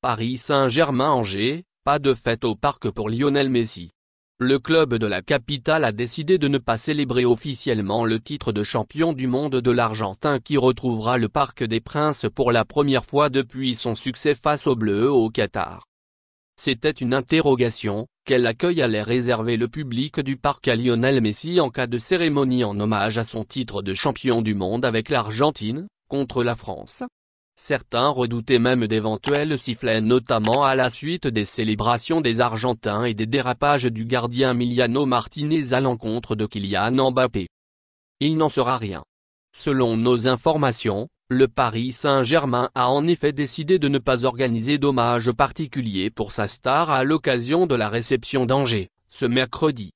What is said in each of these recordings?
Paris Saint-Germain-Angers, pas de fête au parc pour Lionel Messi. Le club de la capitale a décidé de ne pas célébrer officiellement le titre de champion du monde de l'Argentin qui retrouvera le Parc des Princes pour la première fois depuis son succès face aux Bleus au Qatar. C'était une interrogation, quel accueil allait réserver le public du parc à Lionel Messi en cas de cérémonie en hommage à son titre de champion du monde avec l'Argentine, contre la France Certains redoutaient même d'éventuels sifflets notamment à la suite des célébrations des Argentins et des dérapages du gardien Miliano Martinez à l'encontre de Kylian Mbappé. Il n'en sera rien. Selon nos informations, le Paris Saint-Germain a en effet décidé de ne pas organiser d'hommage particulier pour sa star à l'occasion de la réception d'Angers, ce mercredi.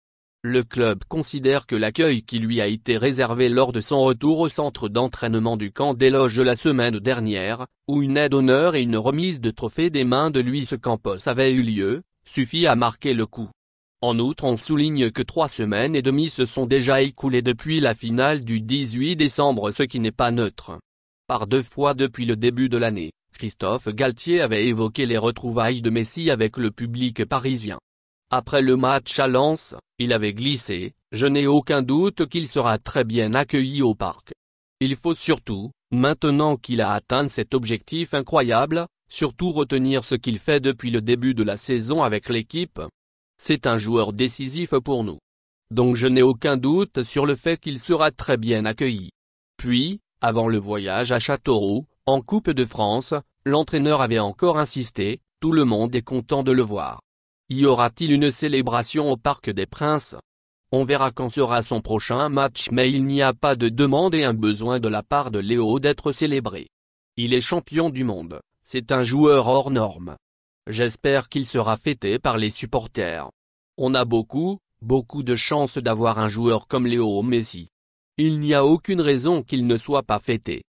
Le club considère que l'accueil qui lui a été réservé lors de son retour au centre d'entraînement du camp d'éloge la semaine dernière, où une aide d'honneur et une remise de trophée des mains de Luis Campos avaient eu lieu, suffit à marquer le coup. En outre on souligne que trois semaines et demie se sont déjà écoulées depuis la finale du 18 décembre ce qui n'est pas neutre. Par deux fois depuis le début de l'année, Christophe Galtier avait évoqué les retrouvailles de Messi avec le public parisien. Après le match à Lens, il avait glissé, je n'ai aucun doute qu'il sera très bien accueilli au parc. Il faut surtout, maintenant qu'il a atteint cet objectif incroyable, surtout retenir ce qu'il fait depuis le début de la saison avec l'équipe. C'est un joueur décisif pour nous. Donc je n'ai aucun doute sur le fait qu'il sera très bien accueilli. Puis, avant le voyage à Châteauroux, en Coupe de France, l'entraîneur avait encore insisté, tout le monde est content de le voir. Y aura-t-il une célébration au Parc des Princes On verra quand sera son prochain match mais il n'y a pas de demande et un besoin de la part de Léo d'être célébré. Il est champion du monde, c'est un joueur hors norme. J'espère qu'il sera fêté par les supporters. On a beaucoup, beaucoup de chances d'avoir un joueur comme Léo Messi. Il n'y a aucune raison qu'il ne soit pas fêté.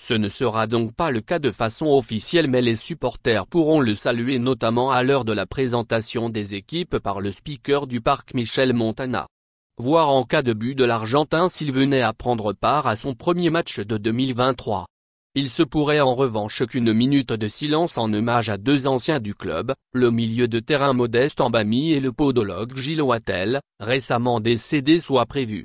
Ce ne sera donc pas le cas de façon officielle mais les supporters pourront le saluer notamment à l'heure de la présentation des équipes par le speaker du parc Michel Montana. Voir en cas de but de l'Argentin s'il venait à prendre part à son premier match de 2023. Il se pourrait en revanche qu'une minute de silence en hommage à deux anciens du club, le milieu de terrain modeste Bami et le podologue Gilles Wattel, récemment décédé soit prévu.